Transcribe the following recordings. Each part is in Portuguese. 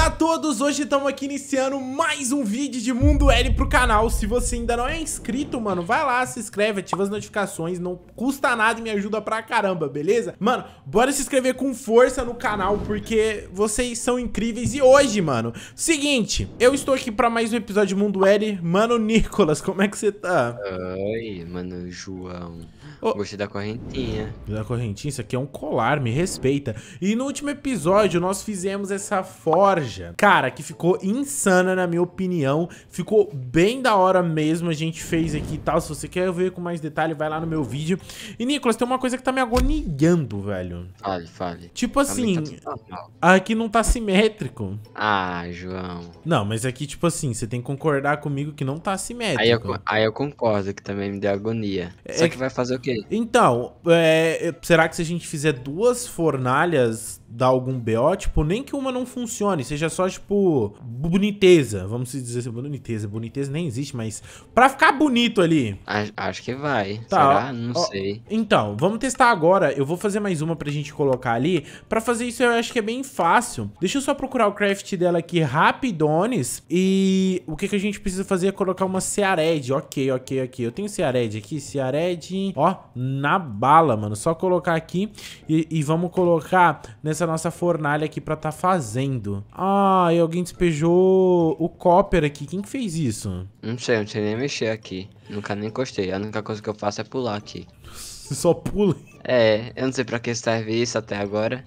Olá a todos, hoje estamos aqui iniciando mais um vídeo de Mundo L pro canal Se você ainda não é inscrito, mano, vai lá, se inscreve, ativa as notificações Não custa nada e me ajuda pra caramba, beleza? Mano, bora se inscrever com força no canal porque vocês são incríveis E hoje, mano, seguinte, eu estou aqui pra mais um episódio de Mundo L Mano, Nicolas, como é que você tá? Oi, mano, João oh. Gostei da correntinha Da correntinha? Isso aqui é um colar, me respeita E no último episódio nós fizemos essa forja loja, cara, que ficou insana, na minha opinião. Ficou bem da hora mesmo, a gente fez aqui e tal. Se você quer ver com mais detalhe, vai lá no meu vídeo. E, Nicolas, tem uma coisa que tá me agoniando, velho. Fale, fale. Tipo tá assim, tá aqui não tá simétrico. Ah, João. Não, mas aqui, tipo assim, você tem que concordar comigo que não tá simétrico. Aí eu, aí eu concordo, que também me deu agonia. É, Só que vai fazer o quê? Então, é, será que se a gente fizer duas fornalhas dar algum BO, tipo, nem que uma não funcione, seja só, tipo, boniteza, vamos dizer assim, boniteza, boniteza nem existe, mas pra ficar bonito ali. Acho que vai, tá. será? Não ó, sei. Então, vamos testar agora, eu vou fazer mais uma pra gente colocar ali, pra fazer isso eu acho que é bem fácil. Deixa eu só procurar o craft dela aqui, rapidones, e o que que a gente precisa fazer é colocar uma seared ok, ok, ok, eu tenho seared aqui, seared ó, na bala, mano, só colocar aqui e, e vamos colocar nessa essa nossa fornalha aqui pra tá fazendo. Ah, e alguém despejou o copper aqui. Quem que fez isso? Não sei, não sei nem mexer aqui. Nunca nem encostei. A única coisa que eu faço é pular aqui. Você só pula? É, eu não sei pra que serve isso até agora.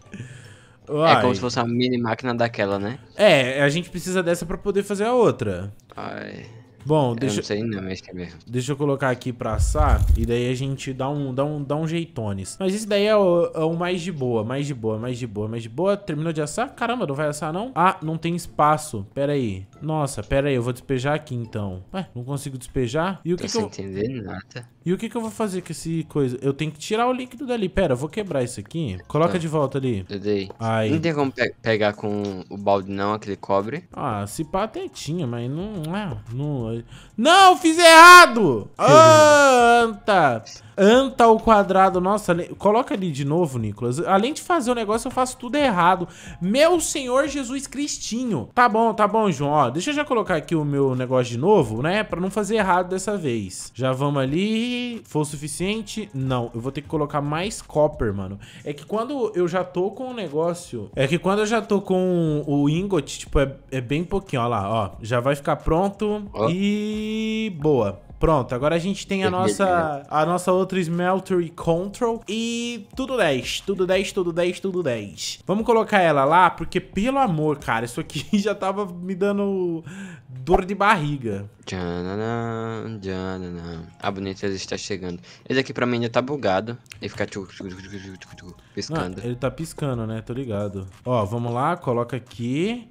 É Uai. É como se fosse uma mini máquina daquela, né? É, a gente precisa dessa pra poder fazer a outra. Ai... Bom, deixa eu não sei não, que é mesmo. Deixa eu colocar aqui pra assar e daí a gente dá um, dá um, dá um jeitones. Mas esse daí é o, é o mais de boa, mais de boa, mais de boa, mais de boa. Terminou de assar? Caramba, não vai assar não? Ah, não tem espaço. Pera aí. Nossa, pera aí, eu vou despejar aqui então. Ué, não consigo despejar? E o Tô que, que eu... entender nada. E o que, que eu vou fazer com esse coisa? Eu tenho que tirar o líquido dali. Pera, eu vou quebrar isso aqui. Coloca tá. de volta ali. Eu dei. Aí. Não tem como pe pegar com o balde, não, aquele cobre. Ah, se pá até tinha, mas não. Não, é, não, é. não fiz errado! anta! Anta ao quadrado, nossa, coloca ali de novo, Nicolas. Além de fazer o negócio, eu faço tudo errado. Meu Senhor Jesus Cristinho. Tá bom, tá bom, João. Ó, deixa eu já colocar aqui o meu negócio de novo, né? Pra não fazer errado dessa vez. Já vamos ali. Foi o suficiente? Não. Eu vou ter que colocar mais copper, mano. É que quando eu já tô com o um negócio... É que quando eu já tô com o ingot, tipo, é, é bem pouquinho. Ó lá, ó. Já vai ficar pronto. Oh. E... Boa. Pronto, agora a gente tem a nossa, a nossa outra Smeltery Control e tudo 10, tudo 10, tudo 10, tudo 10. Vamos colocar ela lá, porque pelo amor, cara, isso aqui já tava me dando dor de barriga. Tchananã, tchananã. A bonita está chegando. Esse aqui pra mim ainda tá bugado. Ele fica tchuc, tchuc, tchuc, piscando. ele tá piscando, né? Tô ligado. Ó, vamos lá, coloca aqui.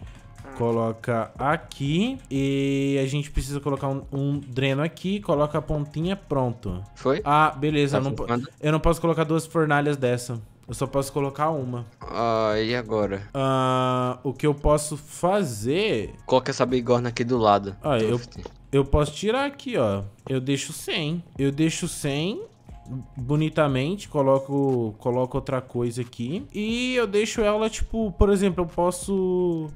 Coloca aqui. E a gente precisa colocar um, um dreno aqui. Coloca a pontinha, pronto. Foi? Ah, beleza. Tá eu, não eu não posso colocar duas fornalhas dessa. Eu só posso colocar uma. Ah, e agora? Ah, o que eu posso fazer... Coloca essa bigorna aqui do lado. Ah, eu, eu posso tirar aqui, ó. Eu deixo 100. Eu deixo 100 bonitamente, coloco, coloco outra coisa aqui. E eu deixo ela, tipo, por exemplo, eu posso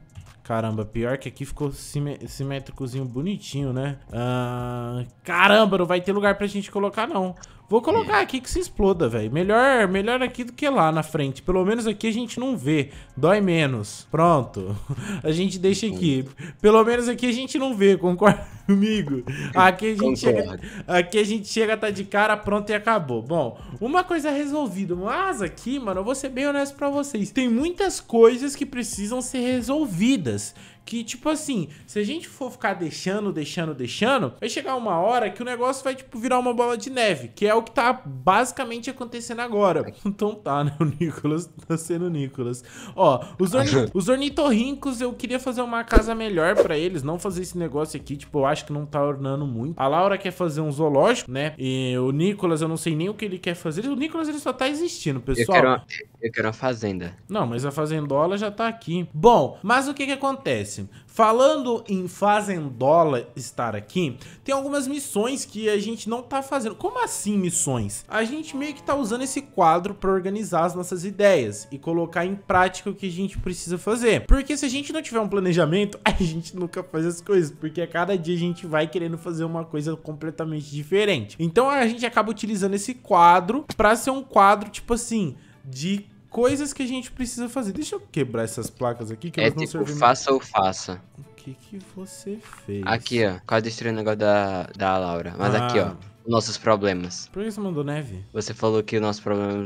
Caramba, pior que aqui ficou simé simétricozinho bonitinho, né? Ah, caramba, não vai ter lugar pra gente colocar, não. Vou colocar aqui que se exploda, velho. Melhor, melhor aqui do que lá na frente. Pelo menos aqui a gente não vê. Dói menos. Pronto. A gente deixa aqui. Pelo menos aqui a gente não vê, concorda comigo? Aqui a gente chega, aqui a gente chega tá de cara, pronto e acabou. Bom, uma coisa resolvida, mas aqui, mano, eu vou ser bem honesto para vocês. Tem muitas coisas que precisam ser resolvidas. Que, tipo assim, se a gente for ficar deixando, deixando, deixando, vai chegar uma hora que o negócio vai, tipo, virar uma bola de neve, que é o que tá basicamente acontecendo agora. É. Então tá, né? O Nicolas tá sendo o Nicolas. Ó, os, orni os ornitorrincos, eu queria fazer uma casa melhor para eles, não fazer esse negócio aqui, tipo, eu acho que não tá ornando muito. A Laura quer fazer um zoológico, né? E o Nicolas, eu não sei nem o que ele quer fazer. O Nicolas, ele só tá existindo, pessoal. Eu quero uma, eu quero uma fazenda. Não, mas a fazendola já tá aqui. Bom, mas o que que acontece? acontece? Falando em Fazendola estar aqui, tem algumas missões que a gente não tá fazendo. Como assim missões? A gente meio que tá usando esse quadro para organizar as nossas ideias e colocar em prática o que a gente precisa fazer. Porque se a gente não tiver um planejamento, a gente nunca faz as coisas, porque a cada dia a gente vai querendo fazer uma coisa completamente diferente. Então a gente acaba utilizando esse quadro para ser um quadro tipo assim de coisas que a gente precisa fazer. Deixa eu quebrar essas placas aqui que é elas não tipo, servem. Faça ou faça. O que que você fez? Aqui, ó. Quase destruiu o negócio da, da Laura. Mas ah. aqui, ó. Nossos problemas. Por que você mandou neve? Você falou que o nosso problema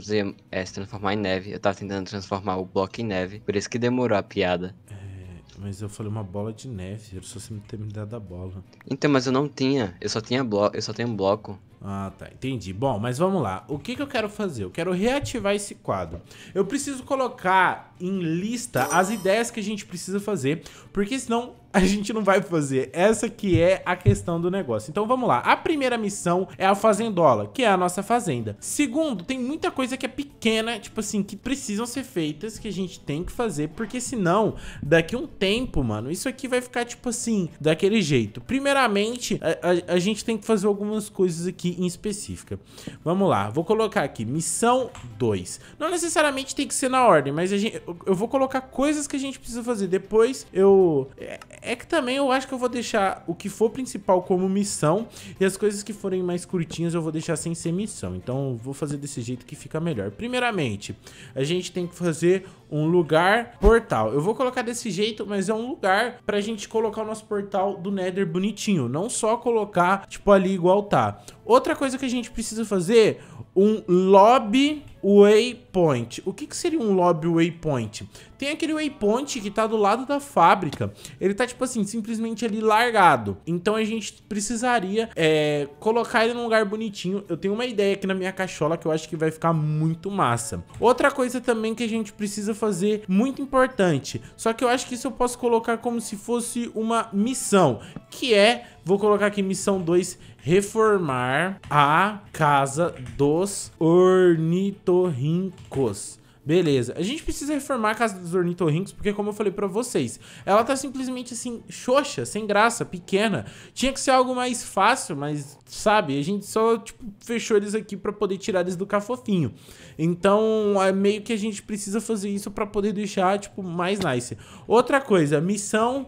é se transformar em neve. Eu tava tentando transformar o bloco em neve. Por isso que demorou a piada. É, mas eu falei uma bola de neve, eu só você me ter me dado a bola. Então, mas eu não tinha, eu só tinha bloco, eu só tenho bloco. Ah, tá, entendi. Bom, mas vamos lá. O que, que eu quero fazer? Eu quero reativar esse quadro. Eu preciso colocar em lista as ideias que a gente precisa fazer, porque senão a gente não vai fazer. Essa que é a questão do negócio. Então vamos lá. A primeira missão é a fazendola, que é a nossa fazenda. Segundo, tem muita coisa que é pequena, tipo assim, que precisam ser feitas, que a gente tem que fazer, porque senão, daqui um tempo, mano, isso aqui vai ficar, tipo assim, daquele jeito. Primeiramente, a, a, a gente tem que fazer algumas coisas aqui em específica. Vamos lá. Vou colocar aqui, missão 2. Não necessariamente tem que ser na ordem, mas gente, eu, eu vou colocar coisas que a gente precisa fazer. Depois eu... É, é que também eu acho que eu vou deixar o que for principal como missão e as coisas que forem mais curtinhas eu vou deixar sem ser missão. Então vou fazer desse jeito que fica melhor. Primeiramente, a gente tem que fazer um lugar portal. Eu vou colocar desse jeito, mas é um lugar pra gente colocar o nosso portal do Nether bonitinho, não só colocar tipo ali igual tá. Outra coisa que a gente precisa fazer, um lobby waypoint. O que, que seria um lobby waypoint? Tem aquele waypoint que tá do lado da fábrica. Ele tá, tipo assim, simplesmente ali largado. Então a gente precisaria é, colocar ele num lugar bonitinho. Eu tenho uma ideia aqui na minha cachola que eu acho que vai ficar muito massa. Outra coisa também que a gente precisa fazer, muito importante. Só que eu acho que isso eu posso colocar como se fosse uma missão. Que é, vou colocar aqui missão 2, reformar a casa dos ornitorrincos. Beleza. A gente precisa reformar a casa dos ornitorrincos, porque como eu falei pra vocês, ela tá simplesmente assim, xoxa, sem graça, pequena. Tinha que ser algo mais fácil, mas, sabe, a gente só, tipo, fechou eles aqui pra poder tirar eles do cafofinho. Então, é meio que a gente precisa fazer isso pra poder deixar, tipo, mais nice. Outra coisa, missão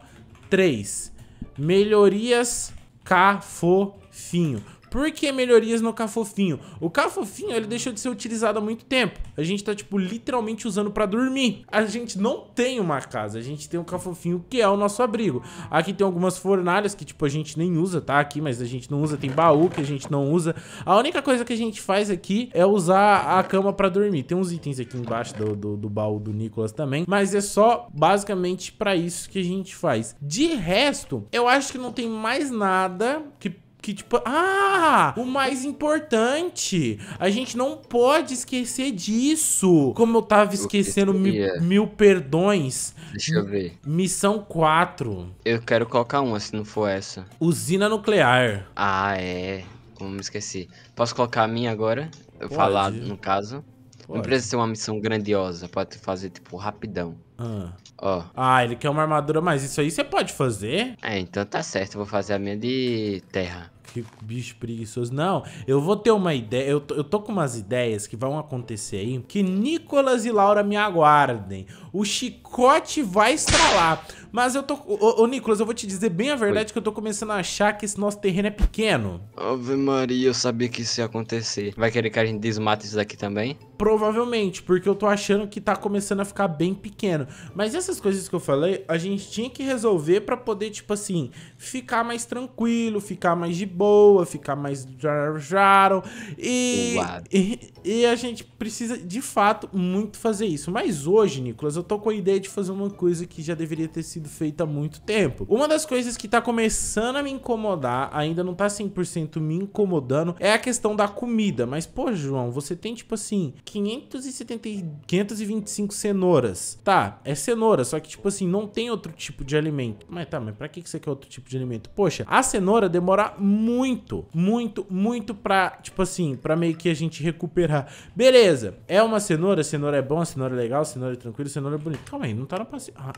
3. Melhorias cafofinho. Por que melhorias no cafofinho? O cafofinho, ele deixou de ser utilizado há muito tempo. A gente tá, tipo, literalmente usando pra dormir. A gente não tem uma casa, a gente tem um cafofinho que é o nosso abrigo. Aqui tem algumas fornalhas que, tipo, a gente nem usa, tá? Aqui, mas a gente não usa. Tem baú que a gente não usa. A única coisa que a gente faz aqui é usar a cama pra dormir. Tem uns itens aqui embaixo do, do, do baú do Nicolas também, mas é só basicamente pra isso que a gente faz. De resto, eu acho que não tem mais nada que que tipo, ah, o mais importante, a gente não pode esquecer disso. Como eu tava esquecendo mil, mil, perdões. Deixa eu ver. Missão 4. Eu quero colocar uma, se não for essa. Usina nuclear. Ah, é. Como me esqueci. Posso colocar a minha agora? Eu falar, no caso. Pode. Não precisa ser uma missão grandiosa, pode fazer tipo rapidão. Ah. Ó. Ah, ele quer uma armadura, mas isso aí você pode fazer? É, então tá certo. Eu vou fazer a minha de terra que bicho preguiçoso. Não, eu vou ter uma ideia. Eu tô, eu tô com umas ideias que vão acontecer aí. Que Nicolas e Laura me aguardem. O chicote vai estralar. Mas eu tô. Ô, ô Nicolas, eu vou te dizer bem a verdade Oi. que eu tô começando a achar que esse nosso terreno é pequeno. Ave Maria, eu sabia que isso ia acontecer. Vai querer que a gente desmate isso daqui também? Provavelmente, porque eu tô achando que tá começando a ficar bem pequeno. Mas essas coisas que eu falei, a gente tinha que resolver pra poder, tipo assim, ficar mais tranquilo, ficar mais de boa boa, ficar mais jarjaro. E, e, e a gente precisa, de fato, muito fazer isso. Mas hoje, Nicolas, eu tô com a ideia de fazer uma coisa que já deveria ter sido feita há muito tempo. Uma das coisas que tá começando a me incomodar, ainda não tá 100% me incomodando, é a questão da comida. Mas, pô, João, você tem, tipo assim, 570, 525 cenouras. Tá, é cenoura, só que, tipo assim, não tem outro tipo de alimento. Mas tá, mas pra que, que você quer outro tipo de alimento? Poxa, a cenoura demora muito muito, muito, muito pra, tipo assim, pra meio que a gente recuperar. Beleza, é uma cenoura, cenoura é bom, cenoura é legal, cenoura é tranquilo, cenoura é bonito. Calma aí, não tá na paciência. Ah.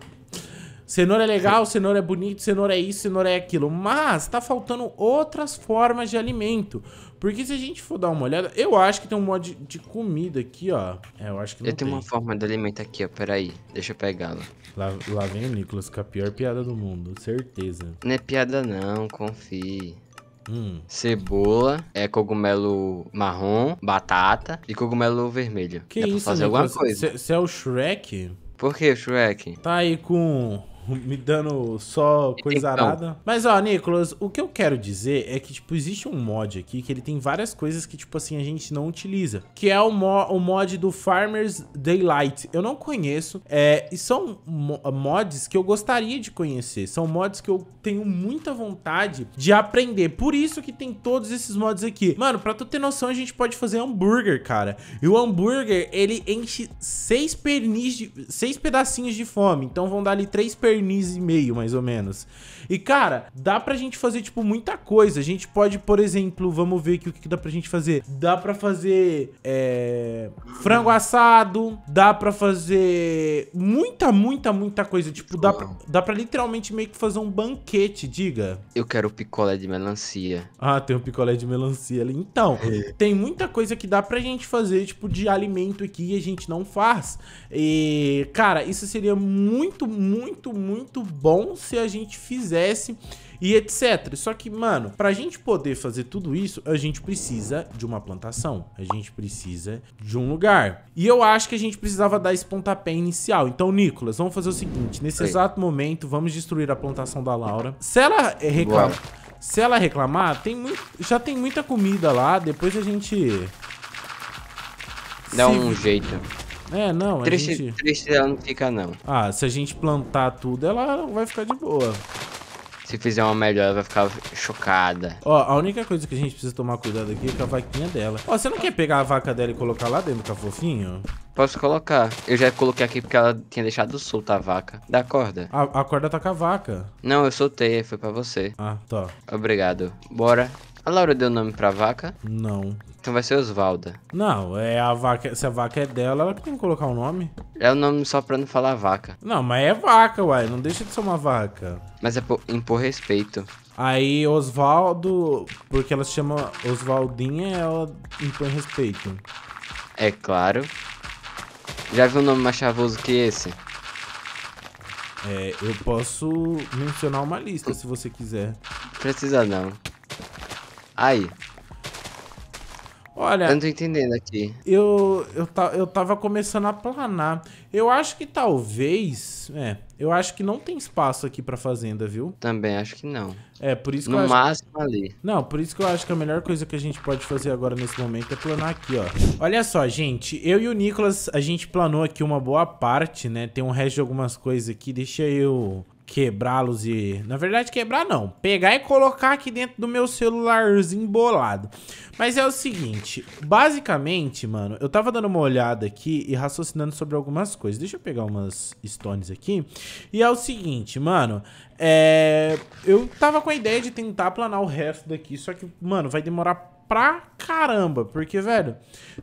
Cenoura é legal, cenoura é bonito, cenoura é isso, cenoura é aquilo. Mas tá faltando outras formas de alimento. Porque se a gente for dar uma olhada, eu acho que tem um mod de comida aqui, ó. É, eu acho que não Eu tenho tem. uma forma de alimento aqui, ó. Peraí, deixa eu pegá-la. Lá, lá, vem o Nicolas com a pior piada do mundo, certeza. Não é piada não, confie. Hum. Cebola, é cogumelo marrom, batata e cogumelo vermelho. Que Dá isso, pra fazer alguma coisa. Você é o Shrek? Por que o Shrek? Tá aí com me dando só coisa então. arada. Mas, ó, Nicolas, o que eu quero dizer é que, tipo, existe um mod aqui que ele tem várias coisas que, tipo assim, a gente não utiliza. Que é o, mo o mod do Farmers Daylight. Eu não conheço. É, e são mo mods que eu gostaria de conhecer. São mods que eu tenho muita vontade de aprender. Por isso que tem todos esses mods aqui. Mano, pra tu ter noção, a gente pode fazer hambúrguer, cara. E o hambúrguer, ele enche seis pernis de... seis pedacinhos de fome. Então vão dar ali três pernis verniz e meio, mais ou menos. E, cara, dá pra gente fazer, tipo, muita coisa. A gente pode, por exemplo, vamos ver aqui o que, que dá pra gente fazer. Dá pra fazer é, frango assado, dá pra fazer muita, muita, muita coisa. Tipo, dá pra, dá pra literalmente meio que fazer um banquete, diga. Eu quero picolé de melancia. Ah, tem um picolé de melancia ali. Então, é. tem muita coisa que dá pra gente fazer, tipo, de alimento aqui e a gente não faz. E, cara, isso seria muito, muito, muito bom se a gente fizer quisesse e etc. Só que, mano, pra gente poder fazer tudo isso, a gente precisa de uma plantação, a gente precisa de um lugar. E eu acho que a gente precisava dar esse pontapé inicial. Então, Nicolas, vamos fazer o seguinte, nesse exato momento, vamos destruir a plantação da Laura. Se ela eh, reclamar, se ela reclamar, tem muito, já tem muita comida lá, depois a gente dá se... um jeito. É, não, triste, a gente... Triste ela não fica, não. Ah, se a gente plantar tudo, ela vai ficar de boa. Se fizer uma melhor, ela vai ficar chocada. Ó, a única coisa que a gente precisa tomar cuidado aqui é com a vaquinha dela. Ó, você não quer pegar a vaca dela e colocar lá dentro com tá a fofinho? Posso colocar. Eu já coloquei aqui porque ela tinha deixado solta a vaca. Da corda. A, a corda tá com a vaca. Não, eu soltei. Foi pra você. Ah, tá. Obrigado. Bora. A Laura deu nome pra vaca? Não. Então vai ser Osvalda. Não, é a vaca. Se a vaca é dela, ela tem que colocar o um nome. É o nome só pra não falar vaca. Não, mas é vaca, uai. Não deixa de ser uma vaca. Mas é por, impor respeito. Aí Osvaldo, porque ela se chama Osvaldinha, ela impõe respeito. É claro. Já viu um nome mais chavoso que esse? É, eu posso mencionar uma lista se você quiser. Precisa não. Aí. Olha. Eu não tô entendendo aqui. Eu, eu, ta, eu tava começando a planar. Eu acho que talvez. É. Eu acho que não tem espaço aqui pra fazenda, viu? Também acho que não. É, por isso que No máximo acho... ali. Não, por isso que eu acho que a melhor coisa que a gente pode fazer agora nesse momento é planar aqui, ó. Olha só, gente. Eu e o Nicolas, a gente planou aqui uma boa parte, né? Tem um resto de algumas coisas aqui. Deixa eu quebrá-los e. Na verdade, quebrar não. Pegar e colocar aqui dentro do meu celularzinho bolado. Mas é o seguinte: basicamente, mano, eu tava dando uma olhada aqui e raciocinando sobre algumas coisas. Deixa eu pegar umas stones aqui. E é o seguinte, mano. É... Eu tava com a ideia de tentar planar o resto daqui, só que, mano, vai demorar pra caramba. Porque, velho,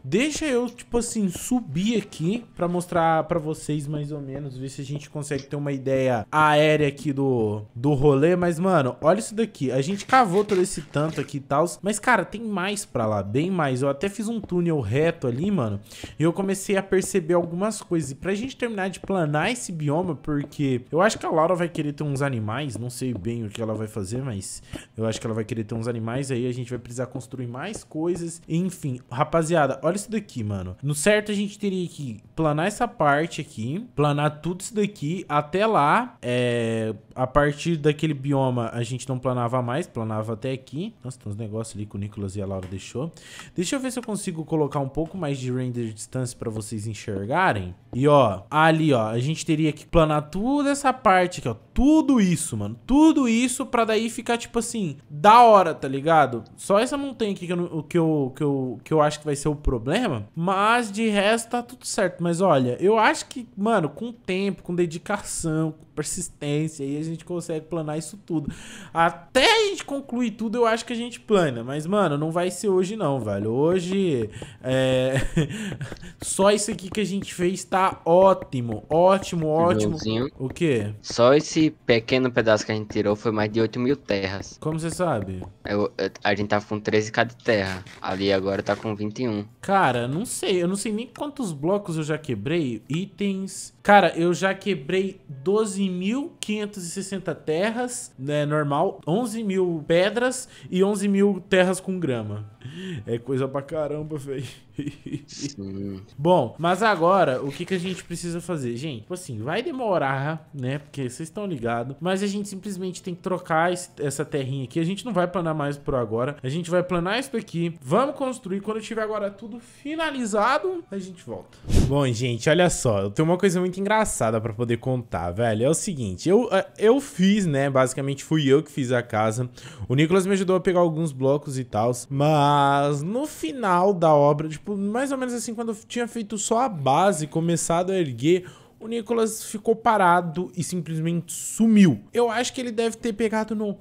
deixa eu, tipo assim, subir aqui pra mostrar pra vocês mais ou menos, ver se a gente consegue ter uma ideia aérea aqui do, do rolê. Mas, mano, olha isso daqui. A gente cavou todo esse tanto aqui e tal. Mas, cara, tem mais pra lá, bem mais. Eu até fiz um túnel reto ali, mano, e eu comecei a perceber algumas coisas. E pra gente terminar de planar esse bioma, porque eu acho que a Laura vai querer ter uns animais, não sei bem o que ela vai fazer, mas eu acho que ela vai querer ter uns animais, aí a gente vai precisar construir mais coisas. Enfim, rapaziada, olha isso daqui, mano. No certo, a gente teria que planar essa parte aqui, planar tudo isso daqui até lá. É, a partir daquele bioma, a gente não planava mais, planava até aqui. Nossa, tem uns negócios ali que o Nicolas e a Laura deixou. Deixa eu ver se eu consigo colocar um pouco mais de render distância pra vocês enxergarem. E, ó, ali, ó, a gente teria que planar toda essa parte aqui, ó. Tudo isso, mano. Tudo isso pra daí ficar, tipo assim, da hora, tá ligado? Só essa montanha aqui aqui que eu, que, eu, que, eu, que eu acho que vai ser o problema, mas de resto tá tudo certo. Mas olha, eu acho que, mano, com tempo, com dedicação, com persistência, aí a gente consegue planar isso tudo. Até a gente concluir tudo, eu acho que a gente plana. Mas, mano, não vai ser hoje não, velho. Hoje, é... Só isso aqui que a gente fez tá ótimo, ótimo, ótimo. Joãozinho, o quê? Só esse pequeno pedaço que a gente tirou foi mais de 8 mil terras. Como você sabe? Eu, eu, a gente tava tá com 13 cada de terra. Ali agora tá com 21. Cara, não sei. Eu não sei nem quantos blocos eu já quebrei. Itens. Cara, eu já quebrei 12.560 terras, né? Normal. 11 mil pedras e 11 mil terras com grama. É coisa pra caramba, velho. Bom, mas agora, o que, que a gente precisa fazer? Gente, tipo assim, vai demorar, né? Porque vocês estão ligados. Mas a gente simplesmente tem que trocar esse, essa terrinha aqui. A gente não vai planar mais por agora. A gente vai planar isso daqui. Vamos construir. Quando tiver agora tudo finalizado, a gente volta. Bom, gente, olha só. Eu tenho uma coisa muito engraçada pra poder contar, velho. É o seguinte, eu, é, eu fiz, né? Basicamente fui eu que fiz a casa. O Nicolas me ajudou a pegar alguns blocos e tal. Mas mas no final da obra, tipo, mais ou menos assim, quando eu tinha feito só a base, começado a erguer, o Nicolas ficou parado e simplesmente sumiu. Eu acho que ele deve ter pegado no,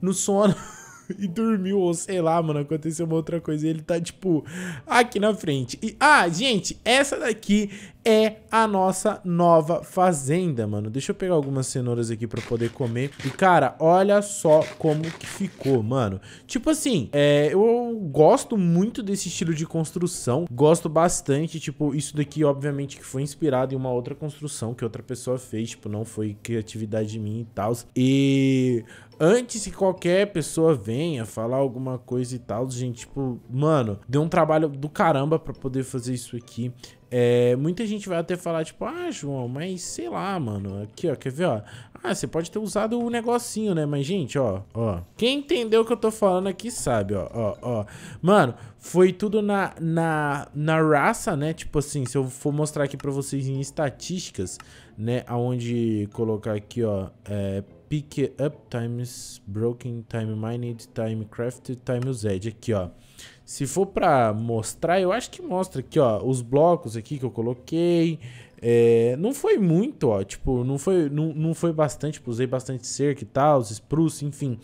no sono e dormiu, ou sei lá, mano, aconteceu uma outra coisa e ele tá, tipo, aqui na frente. E, ah, gente, essa daqui é a nossa nova fazenda, mano. Deixa eu pegar algumas cenouras aqui pra poder comer. E, cara, olha só como que ficou, mano. Tipo assim, é, eu gosto muito desse estilo de construção. Gosto bastante, tipo, isso daqui, obviamente, que foi inspirado em uma outra construção que outra pessoa fez. Tipo, não foi criatividade minha e tal. E antes que qualquer pessoa venha falar alguma coisa e tal, gente, tipo, mano, deu um trabalho do caramba para poder fazer isso aqui. É, muita gente vai até falar, tipo, ah, João, mas sei lá, mano. Aqui, ó, quer ver, ó? Ah, você pode ter usado o negocinho, né? Mas, gente, ó, ó. Quem entendeu o que eu tô falando aqui sabe, ó, ó, ó. Mano, foi tudo na, na, na raça, né? Tipo assim, se eu for mostrar aqui pra vocês em estatísticas, né? Aonde colocar aqui, ó, é, pick up times broken, time mined, time crafted, time used. Aqui, ó. Se for para mostrar, eu acho que mostra aqui, ó, os blocos aqui que eu coloquei. É, não foi muito, ó, tipo, não foi, não, não foi bastante, tipo, usei bastante cerca e tal, os spruce, enfim.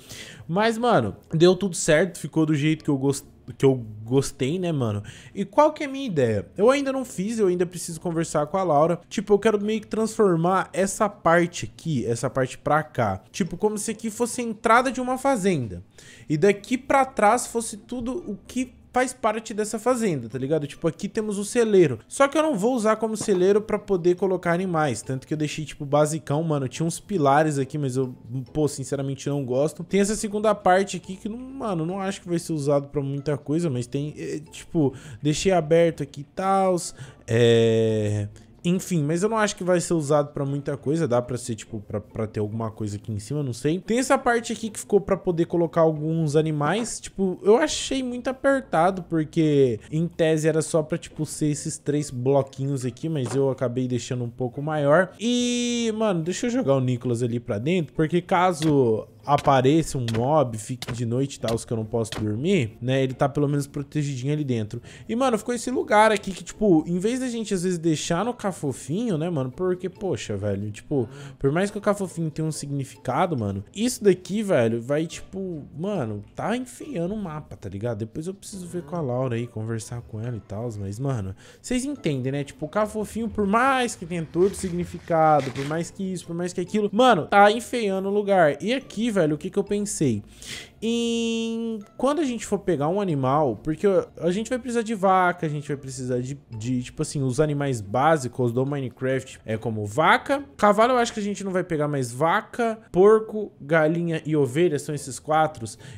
Mas, mano, deu tudo certo, ficou do jeito que eu gostei que eu gostei, né, mano? E qual que é a minha ideia? Eu ainda não fiz, eu ainda preciso conversar com a Laura. Tipo, eu quero meio que transformar essa parte aqui, essa parte pra cá. Tipo, como se aqui fosse a entrada de uma fazenda. E daqui pra trás fosse tudo o que faz parte dessa fazenda, tá ligado? Tipo, aqui temos o celeiro. Só que eu não vou usar como celeiro pra poder colocar animais. Tanto que eu deixei, tipo, basicão, mano. Tinha uns pilares aqui, mas eu, pô, sinceramente não gosto. Tem essa segunda parte aqui que, não, mano, não acho que vai ser usado pra muita coisa, mas tem, é, tipo, deixei aberto aqui e tal. É... Eh, enfim, mas eu não acho que vai ser usado pra muita coisa. Dá pra ser, tipo, pra, pra ter alguma coisa aqui em cima, não sei. Tem essa parte aqui que ficou pra poder colocar alguns animais. Tipo, eu achei muito apertado, porque em tese era só pra, tipo, ser esses três bloquinhos aqui, mas eu acabei deixando um pouco maior. E, mano, deixa eu jogar o Nicolas ali pra dentro, porque caso apareça um mob, fique de noite e tal, os que eu não posso dormir, né? Ele tá pelo menos protegidinho ali dentro. E, mano, ficou esse lugar aqui que, tipo, em vez da gente às vezes deixar no cafofinho, né, mano? Porque, poxa, velho, tipo, por mais que o cafofinho tenha um significado, mano, isso daqui, velho, vai, tipo, mano, tá enfiando o mapa, tá ligado? Depois eu preciso ver com a Laura aí, conversar com ela e tal, mas, mano, vocês entendem, né? Tipo, o cafofinho, por mais que tenha todo significado, por mais que isso, por mais que aquilo, mano, tá enfeiando o lugar. E aqui, velho, velho, o que, que eu pensei? Em quando a gente for pegar um animal, porque a gente vai precisar de vaca, a gente vai precisar de, de tipo assim, os animais básicos do Minecraft é como vaca. Cavalo, eu acho que a gente não vai pegar mais vaca, porco, galinha e ovelha, são esses quatro.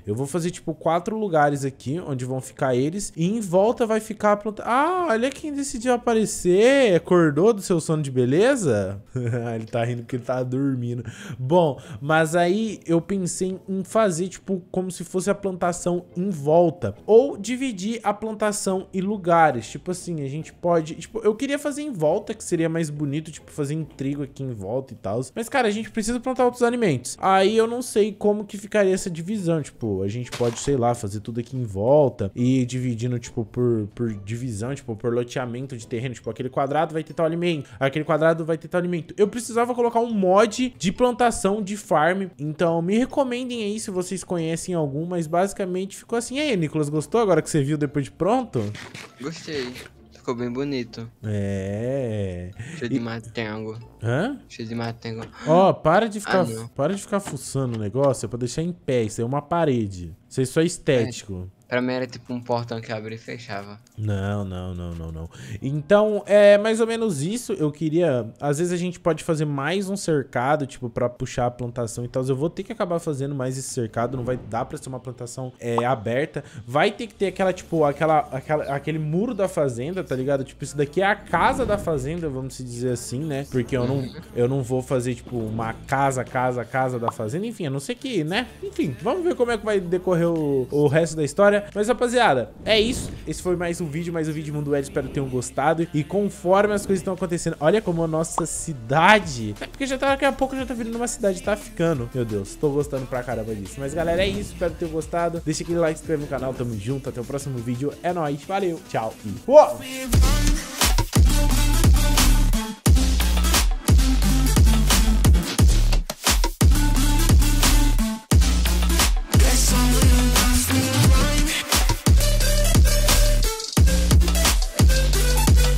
Eu vou fazer, tipo, quatro lugares aqui onde vão ficar eles. E em volta vai ficar a planta. Ah, olha quem decidiu aparecer. Acordou do seu sono de beleza? ele tá rindo porque ele tá dormindo. Bom, mas aí eu eu pensei em fazer, tipo, como se fosse a plantação em volta. Ou dividir a plantação em lugares. Tipo assim, a gente pode... Tipo, eu queria fazer em volta, que seria mais bonito, tipo, fazer em trigo aqui em volta e tal. Mas, cara, a gente precisa plantar outros alimentos. Aí eu não sei como que ficaria essa divisão. Tipo, a gente pode, sei lá, fazer tudo aqui em volta e dividindo, tipo, por, por divisão, tipo, por loteamento de terreno. Tipo, aquele quadrado vai ter tal alimento, aquele quadrado vai ter tal alimento. Eu precisava colocar um mod de plantação de farm. Então, me recomendem aí se vocês conhecem algum, mas basicamente ficou assim. E aí, Nicolas, gostou agora que você viu depois de pronto? Gostei. Ficou bem bonito. É. Cheio e... de matengo. Hã? Cheio de matengo. Ó, oh, para de ficar, ah, para de ficar fuçando o negócio, é pra deixar em pé. Isso é uma parede. Isso é só estético. É. Pra mim era tipo um portão que abria e fechava. Não, não, não, não, não. Então, é mais ou menos isso. Eu queria. Às vezes a gente pode fazer mais um cercado, tipo, pra puxar a plantação e tal. Eu vou ter que acabar fazendo mais esse cercado. Não vai dar pra ser uma plantação é, aberta. Vai ter que ter aquela, tipo, aquela, aquela, aquele muro da fazenda, tá ligado? Tipo, isso daqui é a casa da fazenda, vamos se dizer assim, né? Porque eu não, eu não vou fazer, tipo, uma casa, casa, casa da fazenda. Enfim, a não ser que, né? Enfim, vamos ver como é que vai decorrer o, o resto da história. Mas, rapaziada, é isso. Esse foi mais um vídeo, mais um vídeo do Mundo Ed. Espero que tenham gostado. E conforme as coisas estão acontecendo, olha como a nossa cidade... É porque já tá, daqui a pouco já tá virando uma cidade, tá ficando. Meu Deus, tô gostando pra caramba disso. Mas, galera, é isso. Espero que tenham gostado. Deixa aquele like, se inscreve no canal. Tamo junto. Até o próximo vídeo. É nóis. Valeu, tchau e... Uou!